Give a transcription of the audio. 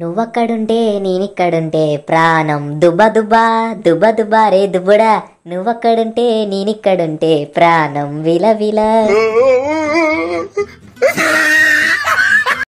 నువ్వక్కడుంటే నేనిక్కడుంటే ప్రాణం దుబదుబా దుబదుబా రే దుబ్బుడా నువ్వక్కడుంటే నేనిక్కడుంటే ప్రాణం విలవిల